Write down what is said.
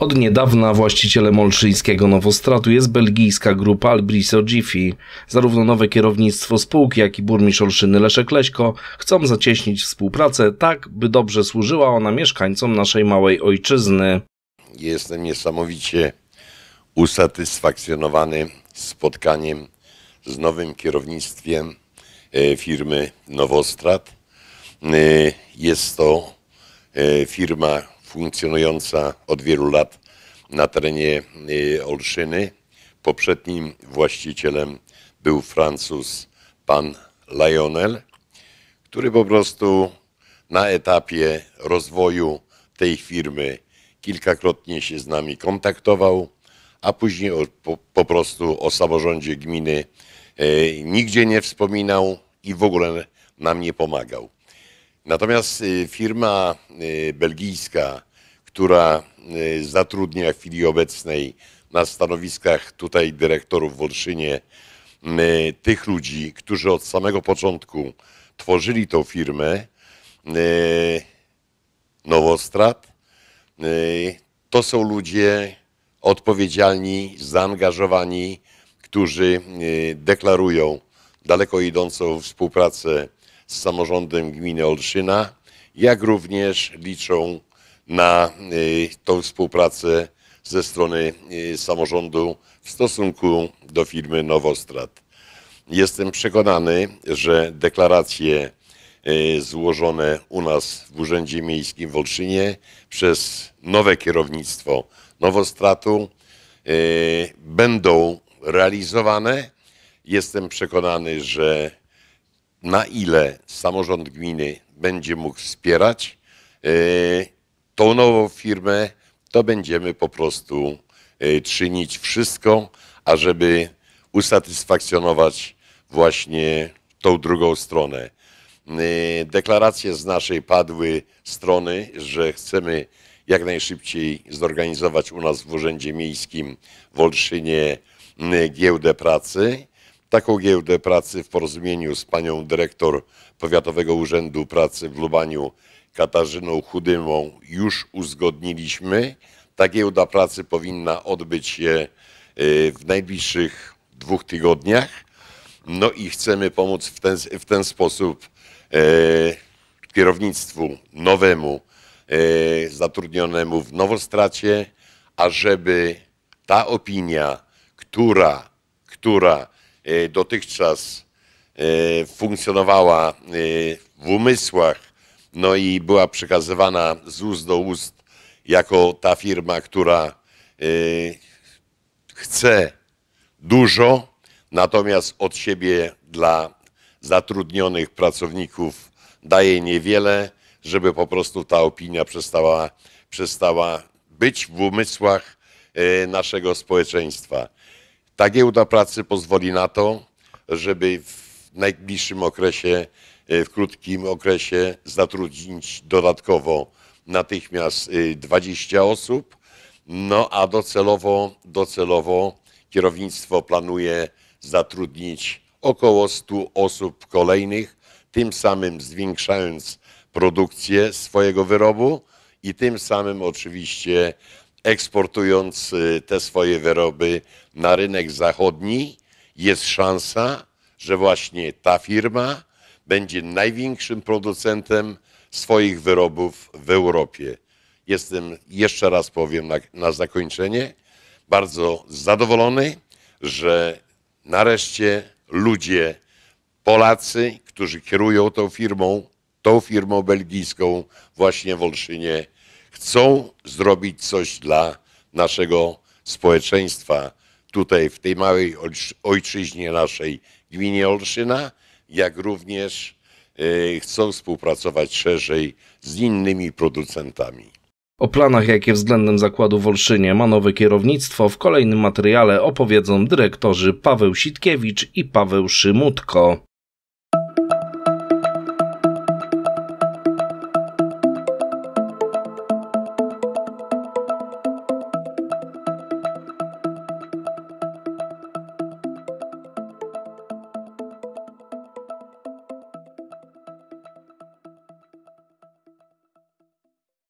Od niedawna właścicielem olszyńskiego Nowostratu jest belgijska grupa Albriso Gifi. Zarówno nowe kierownictwo spółki, jak i burmistrz Olszyny Leszek Leśko chcą zacieśnić współpracę tak, by dobrze służyła ona mieszkańcom naszej małej ojczyzny. Jestem niesamowicie usatysfakcjonowany spotkaniem z nowym kierownictwem e, firmy Nowostrat. E, jest to e, firma funkcjonująca od wielu lat na terenie y, Olszyny. Poprzednim właścicielem był Francuz pan Lionel, który po prostu na etapie rozwoju tej firmy kilkakrotnie się z nami kontaktował, a później po, po, prostu o samorządzie gminy e, nigdzie nie wspominał i w ogóle nam nie pomagał. Natomiast y, firma y, belgijska, która y, zatrudnia w chwili obecnej na stanowiskach tutaj dyrektorów w Olszynie tych ludzi, którzy od samego początku tworzyli tą firmę, Nowostrat, to są ludzie odpowiedzialni, zaangażowani, którzy deklarują daleko idącą współpracę z samorządem gminy Olszyna, jak również liczą na y, tą współpracę ze strony y, samorządu w stosunku do firmy Nowostrat. Jestem przekonany, że deklaracje y, złożone u nas w Urzędzie Miejskim w Olszynie przez nowe kierownictwo Nowostratu będą realizowane. Jestem przekonany, że na ile samorząd gminy będzie mógł wspierać e, tą nową firmę, to będziemy po prostu e, czynić wszystko, ażeby usatysfakcjonować właśnie tą drugą stronę. E, deklaracje z naszej padły strony, że chcemy jak najszybciej zorganizować u nas w Urzędzie Miejskim w Olszynie giełdę pracy taką giełdę pracy w porozumieniu z panią dyrektor Powiatowego Urzędu Pracy w Lubaniu Katarzyną Chudymą już uzgodniliśmy. Ta giełda pracy powinna odbyć się y, w najbliższych dwóch tygodniach. No i chcemy pomóc w ten, w ten sposób y, kierownictwu nowemu, y, zatrudnionemu w Nowostracie, ażeby ta opinia, która, która E, dotychczas e, funkcjonowała e, w umysłach, no i była przekazywana z ust do ust jako ta firma, która chce dużo, natomiast od siebie dla zatrudnionych pracowników daje niewiele, żeby po prostu ta opinia przestała, przestała być w umysłach naszego społeczeństwa. Ta giełda pracy pozwoli na to, żeby w najbliższym okresie, e, w krótkim okresie zatrudnić dodatkowo natychmiast 20 e, osób, no a docelowo, docelowo kierownictwo planuje zatrudnić około 100 osób kolejnych, tym samym zwiększając produkcję swojego wyrobu i tym samym oczywiście eksportując y, te swoje wyroby na rynek zachodni, jest szansa, że właśnie ta firma będzie największym producentem swoich wyrobów w Europie. Jestem, jeszcze raz powiem na, na zakończenie, bardzo zadowolony, że nareszcie ludzie, Polacy, którzy kierują tą firmą, tą firmą belgijską właśnie w Olszynie, chcą zrobić coś dla naszego społeczeństwa tutaj w tej małej ojczyźnie naszej gminie Olszyna, jak również y, chcą współpracować szerzej z innymi producentami. O planach, jakie względem zakładu w Olszynie ma nowe kierownictwo, w kolejnym materiale opowiedzą dyrektorzy Paweł Sitkiewicz i Paweł Szymutko.